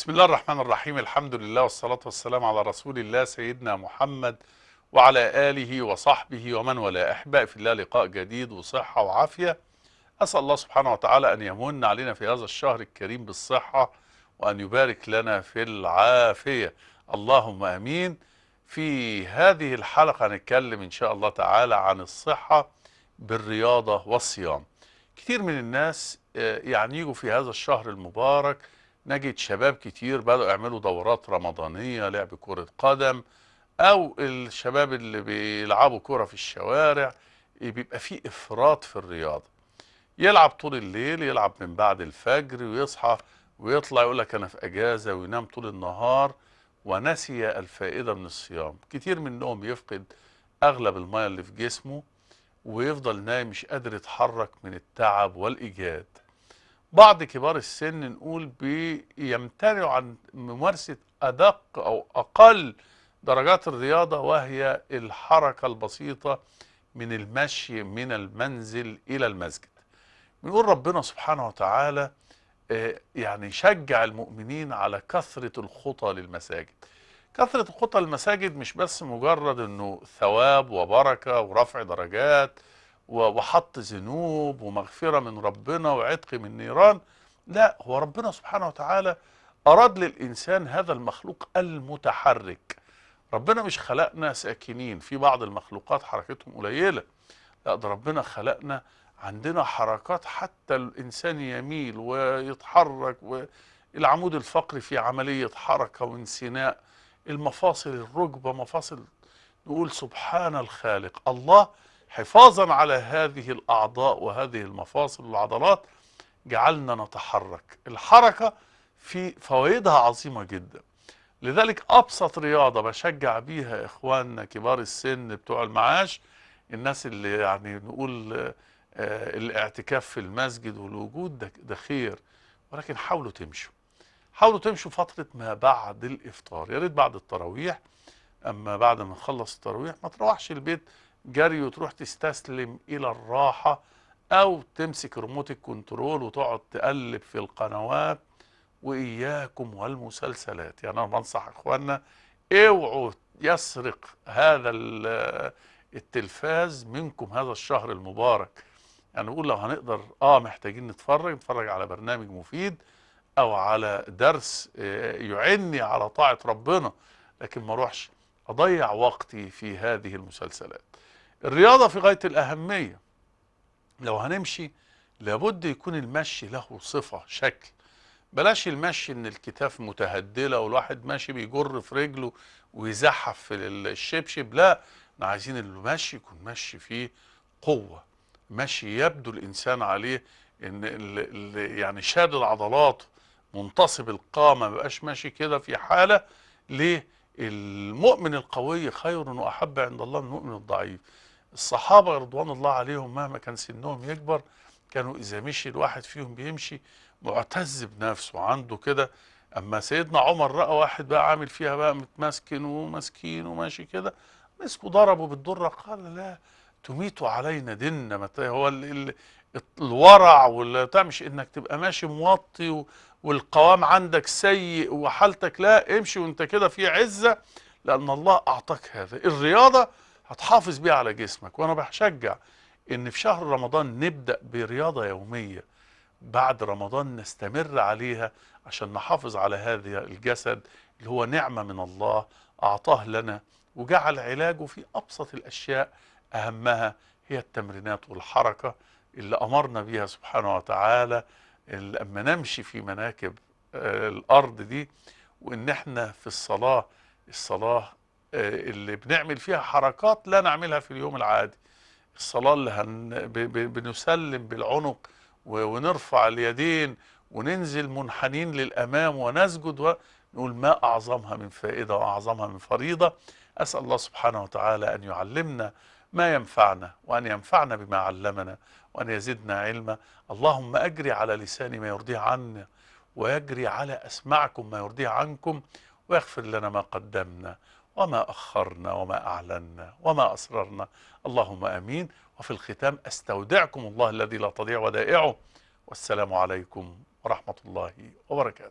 بسم الله الرحمن الرحيم الحمد لله والصلاة والسلام على رسول الله سيدنا محمد وعلى آله وصحبه ومن ولا أحباء في الله لقاء جديد وصحة وعافية أسأل الله سبحانه وتعالى أن يمن علينا في هذا الشهر الكريم بالصحة وأن يبارك لنا في العافية اللهم أمين في هذه الحلقة هنتكلم إن شاء الله تعالى عن الصحة بالرياضة والصيام كثير من الناس آه، يعني يجوا في هذا الشهر المبارك نجد شباب كتير بدأوا يعملوا دورات رمضانية لعب كرة قدم أو الشباب اللي بيلعبوا كرة في الشوارع بيبقى فيه إفراط في الرياضة يلعب طول الليل يلعب من بعد الفجر ويصحى ويطلع يقول لك أنا في أجازة وينام طول النهار ونسي الفائدة من الصيام كتير منهم يفقد أغلب المية اللي في جسمه ويفضل نايم مش قادر يتحرك من التعب والإيجاد بعض كبار السن نقول بيمتنعوا عن ممارسة أدق أو أقل درجات الرياضة وهي الحركة البسيطة من المشي من المنزل إلى المسجد بنقول ربنا سبحانه وتعالى آه، يعني شجع المؤمنين على كثرة الخطى للمساجد كثرة الخطى للمساجد مش بس مجرد أنه ثواب وبركة ورفع درجات وحط ذنوب ومغفرة من ربنا وعتق من نيران لا هو ربنا سبحانه وتعالى أراد للإنسان هذا المخلوق المتحرك ربنا مش خلقنا ساكنين في بعض المخلوقات حركتهم قليلة لا ده ربنا خلقنا عندنا حركات حتى الإنسان يميل ويتحرك والعمود الفقري في عملية حركة وانسناء المفاصل الركبة مفاصل نقول سبحان الخالق الله حفاظا على هذه الأعضاء وهذه المفاصل والعضلات جعلنا نتحرك الحركة في فوائدها عظيمة جدا لذلك أبسط رياضة بشجع بيها إخواننا كبار السن بتوع المعاش الناس اللي يعني نقول آه، الاعتكاف في المسجد والوجود ده, ده خير ولكن حاولوا تمشوا حاولوا تمشوا فترة ما بعد الإفطار يا ريت بعد التراويح أما بعد ما نخلص التراويح ما تروحش البيت جري وتروح تستسلم الى الراحه او تمسك ريموت الكنترول وتقعد تقلب في القنوات واياكم والمسلسلات يعني انا بنصح اخواننا اوعوا يسرق هذا التلفاز منكم هذا الشهر المبارك يعني نقول لو هنقدر اه محتاجين نتفرج نتفرج على برنامج مفيد او على درس آه، يعني على طاعه ربنا لكن ما اروحش اضيع وقتي في هذه المسلسلات الرياضة في غاية الأهمية لو هنمشي لابد يكون المشي له صفة شكل بلاش المشي ان الكتاف متهدلة والواحد ماشي بيجر في رجله ويزحف في الشبشب لا احنا عايزين المشي يكون مشي فيه قوة مشي يبدو الانسان عليه ان يعني شاد العضلات منتصب القامة ما بقاش ماشي كده في حالة ليه المؤمن القوي خير واحب عند الله من المؤمن الضعيف الصحابة رضوان الله عليهم مهما كان سنهم يكبر كانوا إذا مشي الواحد فيهم بيمشي معتز بنفسه عنده كده أما سيدنا عمر رأى واحد بقى عامل فيها بقى متمسكن ومسكين وماشي كده مسكوا ضربوا بالدرة قال لا تميتوا علينا دنا هو الـ الـ الورع والبتاع مش انك تبقى ماشي موطي والقوام عندك سيء وحالتك لا امشي وانت كده في عزه لان الله اعطاك هذا الرياضه هتحافظ بيها على جسمك وانا بشجع ان في شهر رمضان نبدا برياضه يوميه بعد رمضان نستمر عليها عشان نحافظ على هذا الجسد اللي هو نعمه من الله اعطاه لنا وجعل علاجه في ابسط الاشياء اهمها هي التمرينات والحركه اللي امرنا بيها سبحانه وتعالى لما نمشي في مناكب آه، الارض دي وان احنا في الصلاه الصلاه آه، اللي بنعمل فيها حركات لا نعملها في اليوم العادي الصلاة اللي هن بنسلم بالعنق ونرفع اليدين وننزل منحنين للأمام ونسجد ونقول ما أعظمها من فائدة وأعظمها من فريضة أسأل الله سبحانه وتعالى أن يعلمنا ما ينفعنا وأن ينفعنا بما علمنا وأن يزدنا علما اللهم أجري على لساني ما يرضيه عنا ويجري على أسمعكم ما يرضيه عنكم ويغفر لنا ما قدمنا وما أخرنا وما أعلنا وما أسررنا اللهم أمين وفي الختام أستودعكم الله الذي لا تضيع ودائعه والسلام عليكم ورحمة الله وبركاته